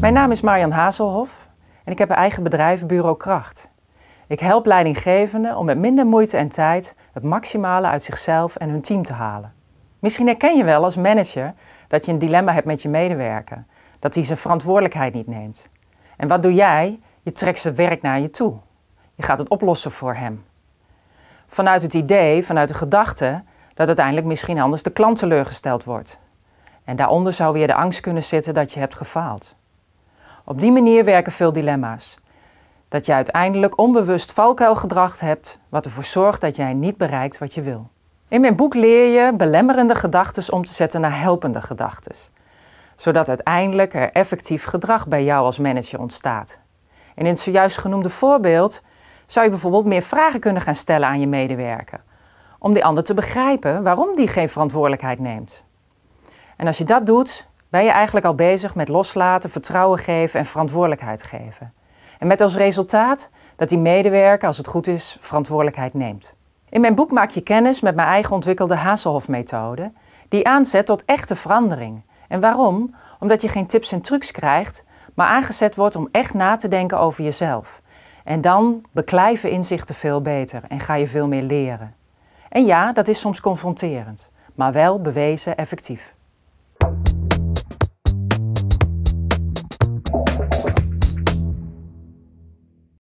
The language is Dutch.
Mijn mm. naam is Marjan Hazelhof en ik heb een eigen bedrijf Bureau Kracht. Ik help leidinggevenden om met minder moeite en tijd het maximale uit zichzelf en hun team te halen. Misschien herken je wel als manager dat je een dilemma hebt met je medewerker, dat hij zijn verantwoordelijkheid niet neemt. En wat doe jij? Je trekt zijn werk naar je toe. Je gaat het oplossen voor hem. Vanuit het idee, vanuit de gedachte dat uiteindelijk misschien anders de klant teleurgesteld wordt. En daaronder zou weer de angst kunnen zitten dat je hebt gefaald. Op die manier werken veel dilemma's. Dat je uiteindelijk onbewust valkuilgedrag hebt, wat ervoor zorgt dat jij niet bereikt wat je wil. In mijn boek leer je belemmerende gedachten om te zetten naar helpende gedachten, zodat uiteindelijk er effectief gedrag bij jou als manager ontstaat. En in het zojuist genoemde voorbeeld zou je bijvoorbeeld meer vragen kunnen gaan stellen aan je medewerker, om die ander te begrijpen waarom die geen verantwoordelijkheid neemt. En als je dat doet, ben je eigenlijk al bezig met loslaten, vertrouwen geven en verantwoordelijkheid geven. En met als resultaat dat die medewerker, als het goed is, verantwoordelijkheid neemt. In mijn boek maak je kennis met mijn eigen ontwikkelde Hazelhoff-methode, die aanzet tot echte verandering. En waarom? Omdat je geen tips en trucs krijgt, maar aangezet wordt om echt na te denken over jezelf. En dan beklijven inzichten veel beter en ga je veel meer leren. En ja, dat is soms confronterend, maar wel bewezen effectief.